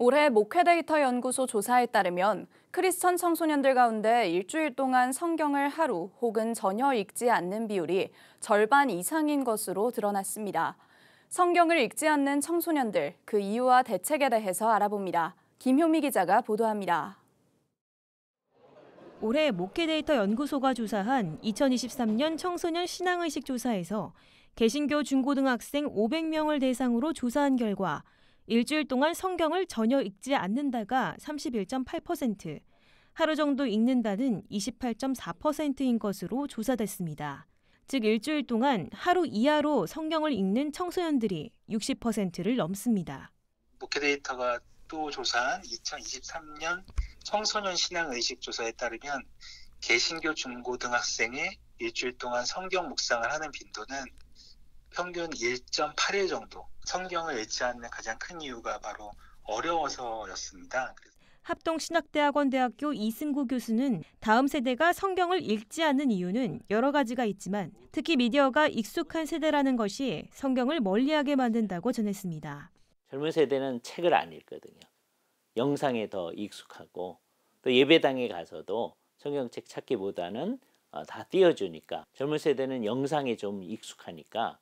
올해 목회데이터 연구소 조사에 따르면 크리스천 청소년들 가운데 일주일 동안 성경을 하루 혹은 전혀 읽지 않는 비율이 절반 이상인 것으로 드러났습니다. 성경을 읽지 않는 청소년들, 그 이유와 대책에 대해서 알아봅니다. 김효미 기자가 보도합니다. 올해 목회데이터 연구소가 조사한 2023년 청소년 신앙의식 조사에서 개신교 중고등학생 500명을 대상으로 조사한 결과 일주일 동안 성경을 전혀 읽지 않는다가 31.8%, 하루 정도 읽는다는 28.4%인 것으로 조사됐습니다. 즉 일주일 동안 하루 이하로 성경을 읽는 청소년들이 60%를 넘습니다. 목회데이터가 또 조사한 2023년 청소년 신앙 의식 조사에 따르면 개신교 중고등학생의 일주일 동안 성경 묵상을 하는 빈도는 평균 1.8일 정도 성경을 읽지 않는 가장 큰 이유가 바로 어려워서였습니다. 합동신학대학원 대학교 이승구 교수는 다음 세대가 성경을 읽지 않는 이유는 여러 가지가 있지만 특히 미디어가 익숙한 세대라는 것이 성경을 멀리하게 만든다고 전했습니다. 젊은 세대는 책을 안 읽거든요. 영상에 더 익숙하고 또 예배당에 가서도 성경책 찾기보다는 어, 다 띄워주니까 젊은 세대는 영상에 좀 익숙하니까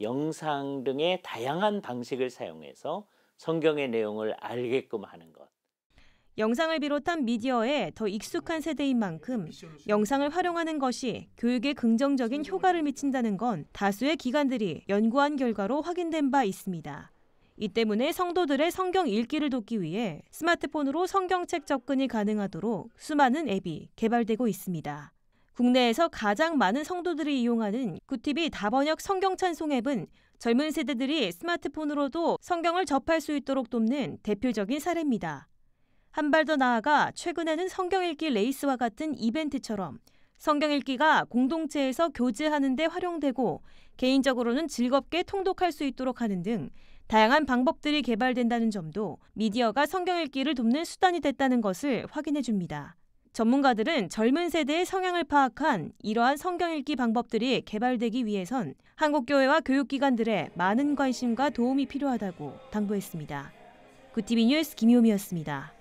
영상 등의 다양한 방식을 사용해서 성경의 내용을 알게끔 하는 것. 영상을 비롯한 미디어에 더 익숙한 세대인 만큼 영상을 활용하는 것이 교육에 긍정적인 효과를 미친다는 건 다수의 기관들이 연구한 결과로 확인된 바 있습니다. 이 때문에 성도들의 성경 읽기를 돕기 위해 스마트폰으로 성경책 접근이 가능하도록 수많은 앱이 개발되고 있습니다. 국내에서 가장 많은 성도들이 이용하는 구티비 다번역 성경 찬송 앱은 젊은 세대들이 스마트폰으로도 성경을 접할 수 있도록 돕는 대표적인 사례입니다. 한 발 더 나아가 최근에는 성경 읽기 레이스와 같은 이벤트처럼 성경 읽기가 공동체에서 교제하는 데 활용되고 개인적으로는 즐겁게 통독할 수 있도록 하는 등 다양한 방법들이 개발된다는 점도 미디어가 성경 읽기를 돕는 수단이 됐다는 것을 확인해 줍니다. 전문가들은 젊은 세대의 성향을 파악한 이러한 성경 읽기 방법들이 개발되기 위해선 한국교회와 교육기관들의 많은 관심과 도움이 필요하다고 당부했습니다. 구티비 뉴스 김효미였습니다.